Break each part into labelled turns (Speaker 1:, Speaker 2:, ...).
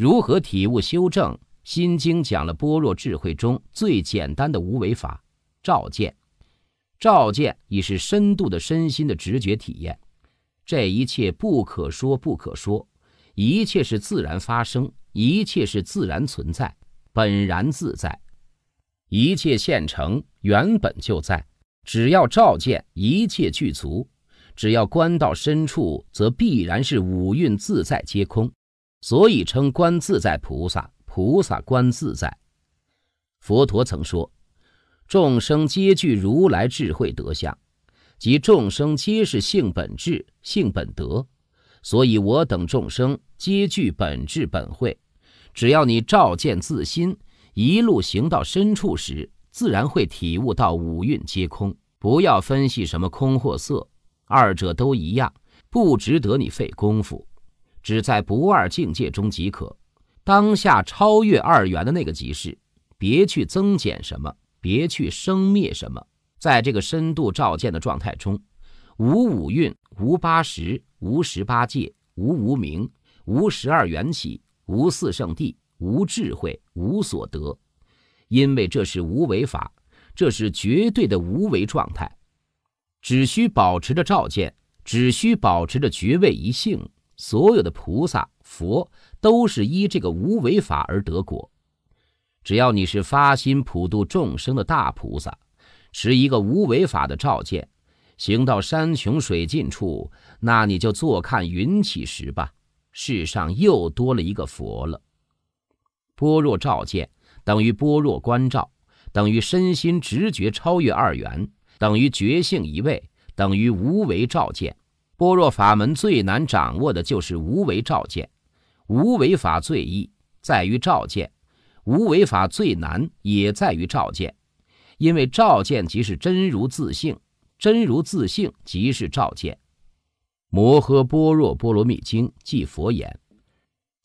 Speaker 1: 如何体悟修正？心经讲了般若智慧中最简单的无为法，照见。照见已是深度的身心的直觉体验。这一切不可说，不可说。一切是自然发生，一切是自然存在，本然自在。一切现成，原本就在。只要照见，一切具足。只要观到深处，则必然是五蕴自在皆空。所以称观自在菩萨，菩萨观自在。佛陀曾说：众生皆具如来智慧德相，即众生皆是性本质、性本德。所以我等众生皆具本质本慧。只要你照见自心，一路行到深处时，自然会体悟到五蕴皆空。不要分析什么空或色，二者都一样，不值得你费功夫。只在不二境界中即可，当下超越二元的那个即是，别去增减什么，别去生灭什么，在这个深度照见的状态中，无五蕴，无八十，无十八界，无无明，无十二缘起，无四圣地，无智慧，无所得，因为这是无为法，这是绝对的无为状态，只需保持着照见，只需保持着觉位一性。所有的菩萨佛都是依这个无为法而得果。只要你是发心普度众生的大菩萨，持一个无为法的照见，行到山穷水尽处，那你就坐看云起时吧。世上又多了一个佛了。般若照见等于般若观照，等于身心直觉超越二元，等于觉性一位，等于无为照见。般若法门最难掌握的就是无为照见，无为法最易在于照见，无为法最难也在于照见，因为照见即是真如自性，真如自性即是照见。《摩诃般若波罗蜜经》即佛言：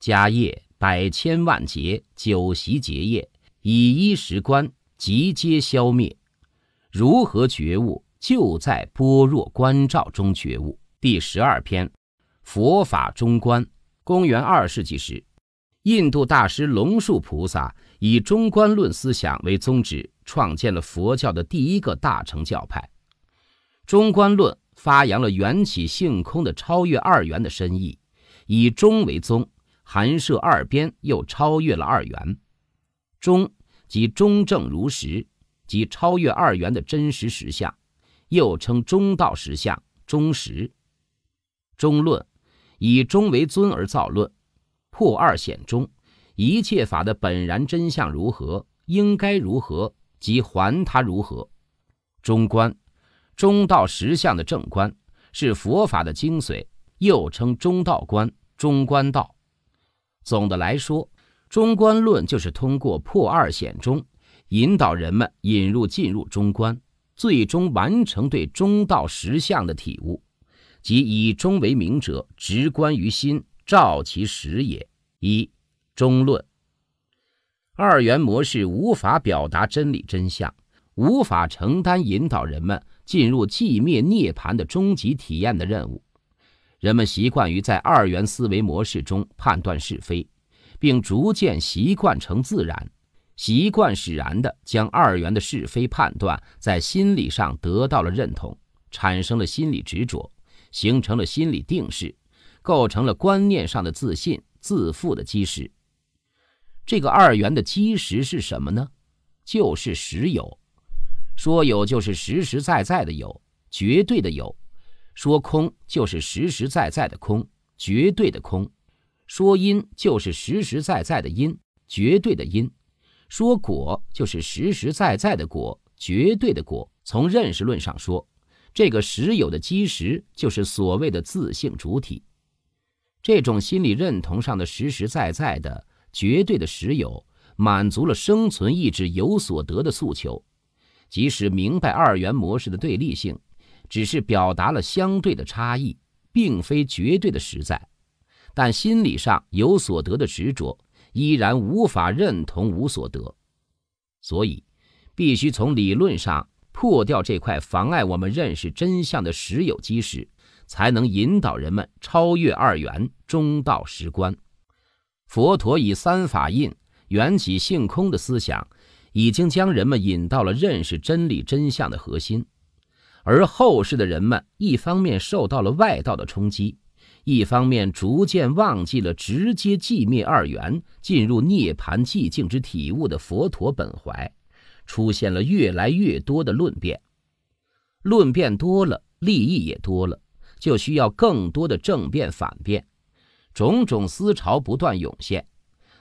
Speaker 1: 迦叶百千万劫九习劫业，以一时观即皆消灭。如何觉悟？就在般若观照中觉悟。第十二篇，《佛法中观》。公元二世纪时，印度大师龙树菩萨以中观论思想为宗旨，创建了佛教的第一个大乘教派。中观论发扬了缘起性空的超越二元的深意，以中为宗，含摄二边，又超越了二元。中即中正如实，即超越二元的真实实相，又称中道实相、中实。中论，以中为尊而造论，破二显中，一切法的本然真相如何，应该如何，即还它如何。中观，中道实相的正观，是佛法的精髓，又称中道观、中观道。总的来说，中观论就是通过破二显中，引导人们引入、进入中观，最终完成对中道实相的体悟。即以中为明者，直观于心，照其实也。一，中论。二元模式无法表达真理真相，无法承担引导人们进入寂灭涅盘的终极体验的任务。人们习惯于在二元思维模式中判断是非，并逐渐习惯成自然，习惯使然的将二元的是非判断在心理上得到了认同，产生了心理执着。形成了心理定势，构成了观念上的自信、自负的基石。这个二元的基石是什么呢？就是实有。说有就是实实在在的有，绝对的有；说空就是实实在在的空，绝对的空；说因就是实实在在的因，绝对的因；说果就是实实在在的果，绝对的果。从认识论上说。这个实有的基石，就是所谓的自性主体。这种心理认同上的实实在在的绝对的实有，满足了生存意志有所得的诉求。即使明白二元模式的对立性，只是表达了相对的差异，并非绝对的实在，但心理上有所得的执着，依然无法认同无所得。所以，必须从理论上。破掉这块妨碍我们认识真相的实有基石，才能引导人们超越二元，中道实观。佛陀以三法印、缘起性空的思想，已经将人们引到了认识真理真相的核心。而后世的人们，一方面受到了外道的冲击，一方面逐渐忘记了直接寂灭二元、进入涅槃寂静之体悟的佛陀本怀。出现了越来越多的论辩，论辩多了，利益也多了，就需要更多的正辩反辩，种种思潮不断涌现。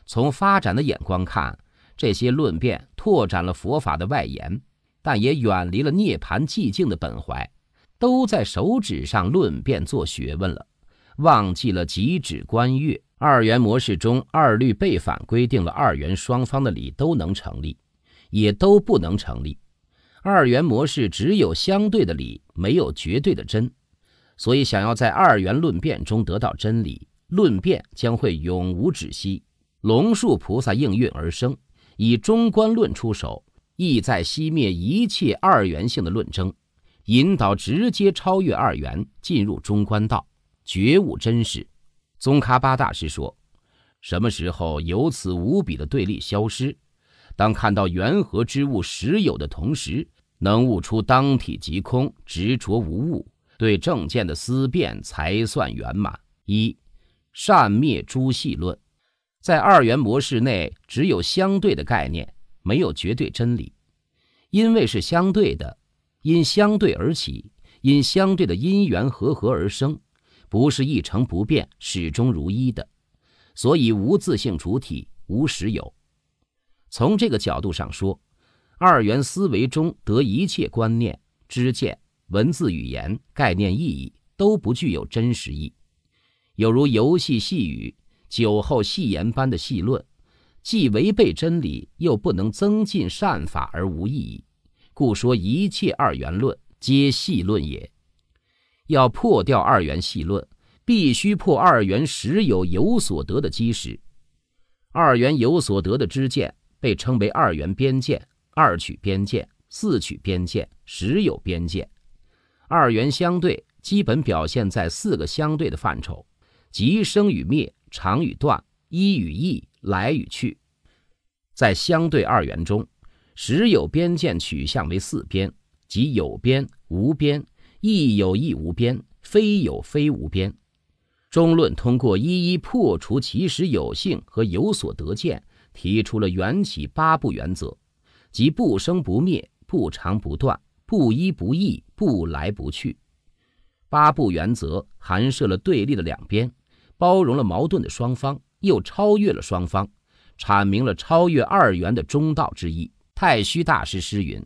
Speaker 1: 从发展的眼光看，这些论辩拓展了佛法的外延，但也远离了涅槃寂静的本怀，都在手指上论辩做学问了，忘记了极指观月二元模式中二律背反规定了二元双方的理都能成立。也都不能成立，二元模式只有相对的理，没有绝对的真，所以想要在二元论辩中得到真理，论辩将会永无止息。龙树菩萨应运而生，以中观论出手，意在熄灭一切二元性的论争，引导直接超越二元，进入中观道，觉悟真实。宗喀巴大师说：“什么时候有此无比的对立消失？”当看到缘合之物实有的同时，能悟出当体即空，执着无物，对正见的思辨才算圆满。一善灭诸系论，在二元模式内，只有相对的概念，没有绝对真理。因为是相对的，因相对而起，因相对的因缘合合而生，不是一成不变、始终如一的，所以无自性主体，无实有。从这个角度上说，二元思维中得一切观念、知见、文字语言、概念意义都不具有真实义，有如游戏戏语、酒后戏言般的戏论，既违背真理，又不能增进善法而无意义，故说一切二元论皆戏论也。要破掉二元戏论，必须破二元实有有所得的基石，二元有所得的知见。被称为二元边界、二取边界、四取边界、十有边界。二元相对基本表现在四个相对的范畴，即生与灭、长与断、一与异、来与去。在相对二元中，实有边界取向为四边，即有边、无边、亦有亦无边、非有非无边。中论通过一一破除其实有性和有所得见。提出了缘起八不原则，即不生不灭、不长不断、不依不异、不来不去。八不原则含摄了对立的两边，包容了矛盾的双方，又超越了双方，阐明了超越二元的中道之意。太虚大师诗云：“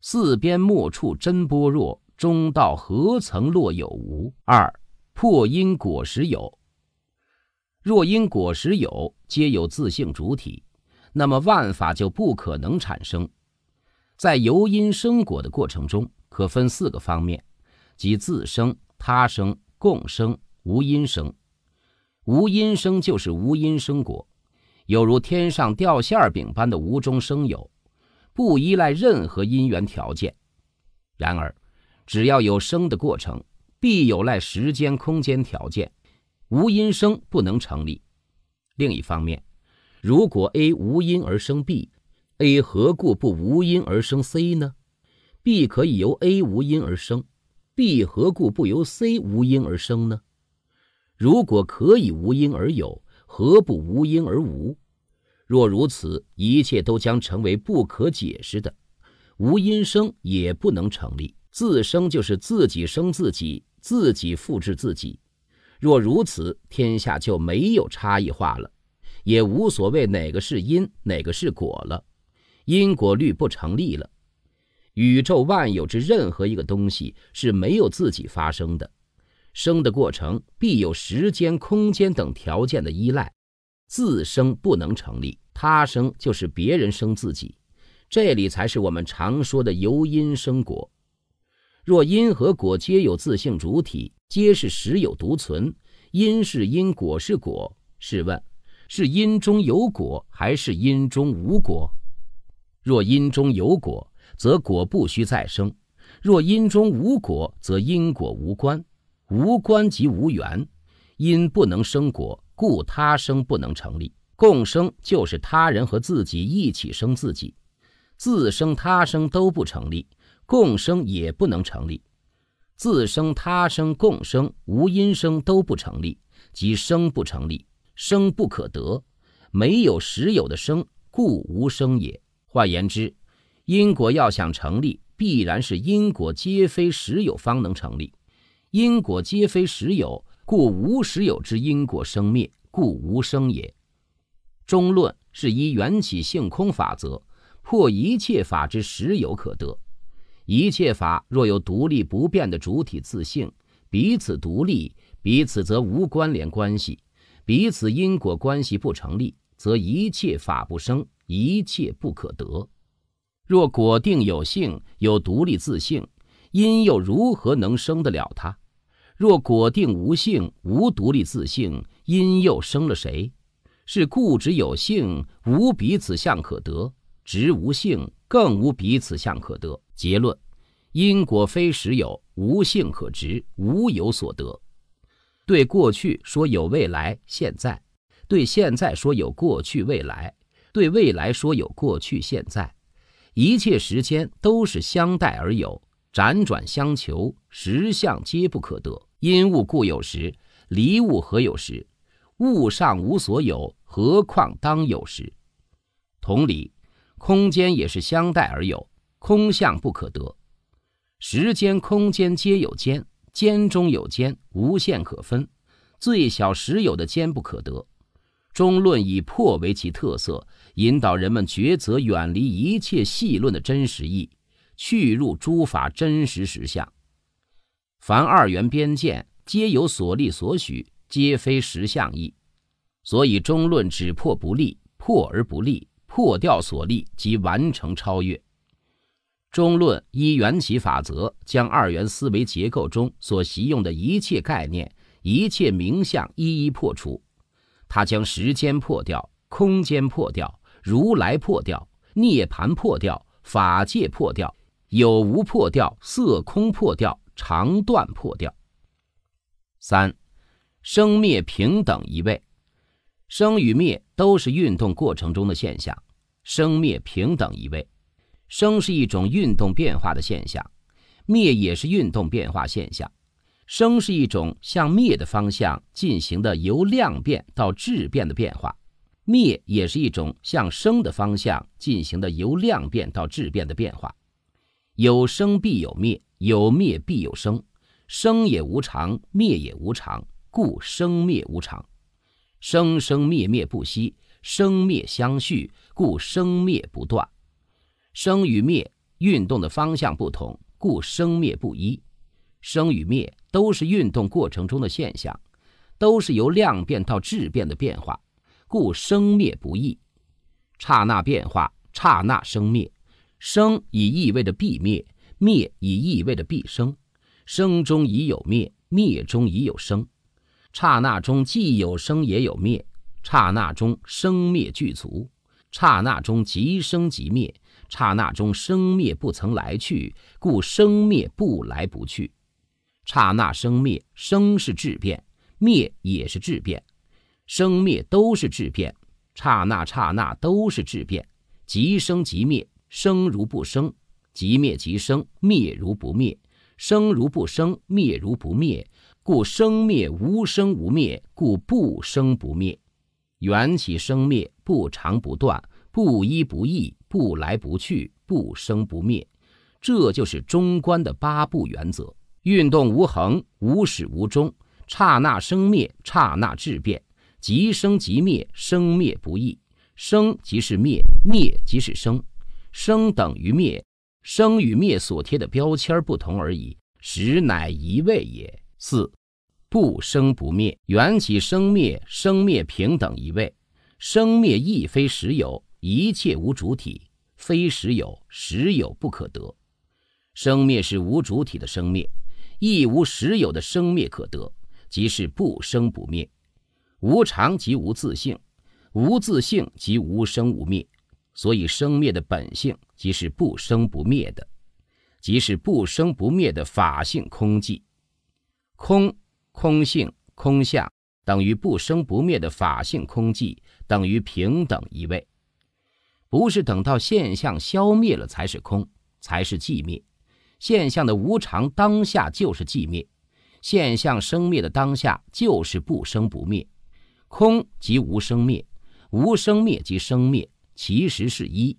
Speaker 1: 四边莫处真般若，中道何曾落有无。”二破因果实有。若因果实有，皆有自性主体，那么万法就不可能产生。在由因生果的过程中，可分四个方面，即自生、他生、共生、无因生。无因生就是无因生果，有如天上掉馅饼般的无中生有，不依赖任何因缘条件。然而，只要有生的过程，必有赖时间、空间条件。无因生不能成立。另一方面，如果 A 无因而生 B，A 何故不无因而生 C 呢？B 可以由 A 无因而生，B 何故不由 C 无因而生呢？如果可以无因而有，何不无因而无？若如此，一切都将成为不可解释的。无因生也不能成立。自生就是自己生自己，自己复制自己。若如此，天下就没有差异化了，也无所谓哪个是因，哪个是果了，因果律不成立了。宇宙万有之任何一个东西是没有自己发生的，生的过程必有时间、空间等条件的依赖，自生不能成立，他生就是别人生自己，这里才是我们常说的由因生果。若因和果皆有自性主体，皆是实有独存，因是因，果是果。试问，是因中有果，还是因中无果？若因中有果，则果不需再生；若因中无果，则因果无关。无关即无缘，因不能生果，故他生不能成立。共生就是他人和自己一起生自己，自生他生都不成立。共生也不能成立，自生、他生、共生、无因生都不成立，即生不成立，生不可得，没有实有的生，故无生也。换言之，因果要想成立，必然是因果皆非实有方能成立。因果皆非实有，故无实有之因果生灭，故无生也。中论是依缘起性空法则破一切法之实有可得。一切法若有独立不变的主体自性，彼此独立，彼此则无关联关系，彼此因果关系不成立，则一切法不生，一切不可得。若果定有性，有独立自性，因又如何能生得了它？若果定无性，无独立自性，因又生了谁？是故执有性，无彼此相可得；执无性，更无彼此相可得。结论：因果非实有，无性可执，无有所得。对过去说有未来，现在；对现在说有过去未来；对未来说有过去现在。一切时间都是相待而有，辗转相求，实相皆不可得。因物故有时，离物何有时？物上无所有，何况当有时？同理，空间也是相待而有。空相不可得，时间、空间皆有间，间中有间，无限可分，最小实有的间不可得。中论以破为其特色，引导人们抉择远离一切细论的真实意，去入诸法真实实相。凡二元边界，皆有所立所许，皆非实相意。所以中论只破不立，破而不立，破掉所立，即完成超越。中论依缘起法则，将二元思维结构中所习用的一切概念、一切名相一一破除。他将时间破掉，空间破掉，如来破掉，涅盘破掉，法界破掉，有无破掉，色空破掉，长断破掉。三，生灭平等一位，生与灭都是运动过程中的现象，生灭平等一位。生是一种运动变化的现象，灭也是运动变化现象。生是一种向灭的方向进行的由量变到质变的变化，灭也是一种向生的方向进行的由量变到质变的变化。有生必有灭，有灭必有生。生也无常，灭也无常，故生灭无常。生生灭灭不息，生灭相续，故生灭不断。生与灭运动的方向不同，故生灭不一。生与灭都是运动过程中的现象，都是由量变到质变的变化，故生灭不易。刹那变化，刹那生灭。生以意味着必灭，灭以意味着必生。生中已有灭，灭中已有生。刹那中既有生也有灭，刹那中生灭具足，刹那中即生即灭。刹那中生灭不曾来去，故生灭不来不去。刹那生灭，生是质变，灭也是质变，生灭都是质变。刹那刹那都是质变，即生即灭，生如不生，即灭即生，灭如不灭，生如不生，灭如不灭，故生灭无生无灭，故不生不灭。缘起生灭不长不断，不依不异。不来不去，不生不灭，这就是中观的八不原则。运动无恒，无始无终，刹那生灭，刹那质变，即生即灭，生灭不易，生即是灭，灭即是生，生等于灭，生与灭所贴的标签不同而已，实乃一位也。四不生不灭，缘起生灭，生灭平等一位，生灭亦非实有。一切无主体，非实有，实有不可得。生灭是无主体的生灭，亦无实有的生灭可得，即是不生不灭。无常即无自性，无自性即无生无灭。所以生灭的本性即是不生不灭的，即是不生不灭的法性空寂。空、空性、空相等于不生不灭的法性空寂，等于平等一位。不是等到现象消灭了才是空，才是寂灭。现象的无常当下就是寂灭，现象生灭的当下就是不生不灭。空即无生灭，无生灭即生灭，其实是一。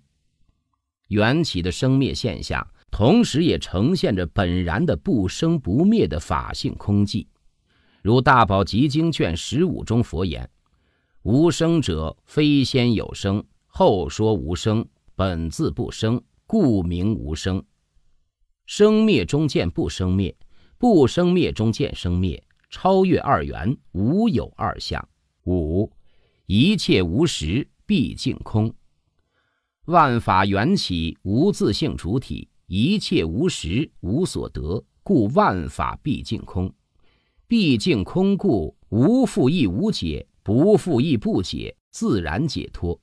Speaker 1: 缘起的生灭现象，同时也呈现着本然的不生不灭的法性空寂。如《大宝积经》卷十五中佛言：“无生者，非先有生。”后说无生，本自不生，故名无生。生灭中见不生灭，不生灭中见生灭，超越二元，无有二相。五，一切无实，必竟空。万法缘起，无自性主体，一切无实，无所得，故万法必竟空。毕竟空故，无复亦无解，不复亦不解，自然解脱。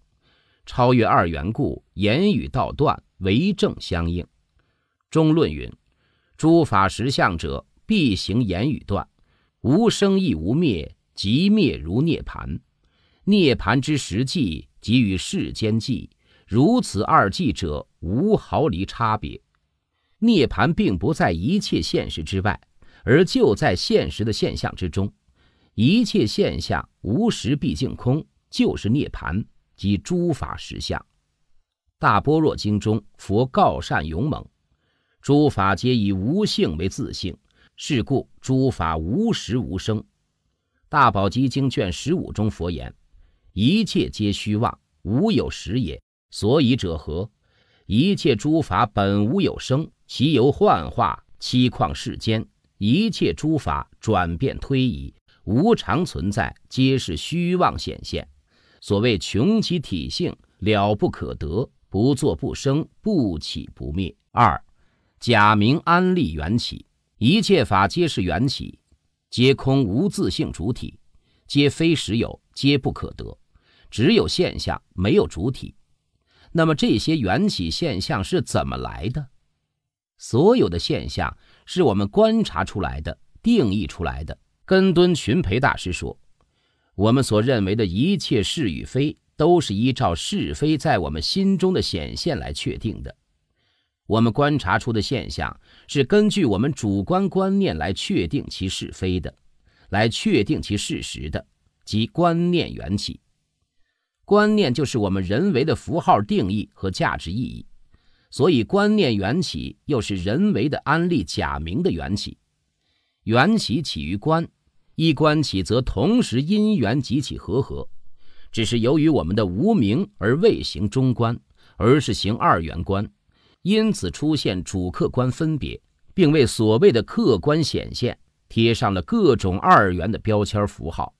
Speaker 1: 超越二缘故，言语道断，为正相应。中论云：“诸法实相者，必行言语断，无生亦无灭，即灭如涅槃。涅槃之实际，即与世间际。如此二际者，无毫厘差别。涅槃并不在一切现实之外，而就在现实的现象之中。一切现象无时毕竟空，就是涅槃。”及诸法实相，《大般若经》中佛告善勇猛：“诸法皆以无性为自性，是故诸法无实无生。”《大宝积经》卷十五中佛言：“一切皆虚妄，无有实也。所以者何？一切诸法本无有生，其由幻化，七况世间一切诸法转变推移，无常存在，皆是虚妄显现。”所谓穷其体性，了不可得；不作不生，不起不灭。二，假名安立缘起，一切法皆是缘起，皆空无自性主体，皆非实有，皆不可得。只有现象，没有主体。那么这些缘起现象是怎么来的？所有的现象是我们观察出来的，定义出来的。根敦群培大师说。我们所认为的一切是与非，都是依照是非在我们心中的显现来确定的。我们观察出的现象，是根据我们主观观念来确定其是非的，来确定其事实的，即观念缘起。观念就是我们人为的符号定义和价值意义，所以观念缘起又是人为的安立假名的缘起。缘起起于观。一观起则同时因缘即起合合，只是由于我们的无名而未行中观，而是行二元观，因此出现主客观分别，并为所谓的客观显现贴上了各种二元的标签符号，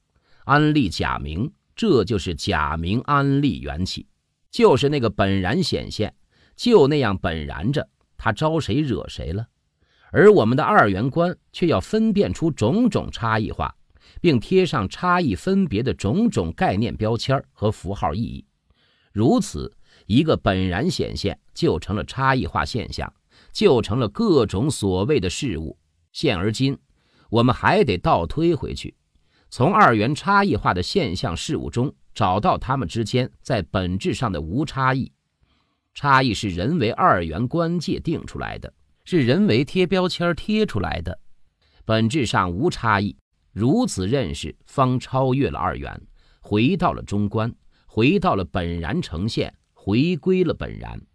Speaker 1: 安立假名，这就是假名安立缘起，就是那个本然显现，就那样本然着，他招谁惹谁了？而我们的二元观却要分辨出种种差异化，并贴上差异分别的种种概念标签和符号意义，如此一个本然显现就成了差异化现象，就成了各种所谓的事物。现而今，我们还得倒推回去，从二元差异化的现象事物中找到它们之间在本质上的无差异。差异是人为二元关界定出来的。是人为贴标签贴出来的，本质上无差异。如此认识，方超越了二元，回到了中观，回到了本然呈现，回归了本然。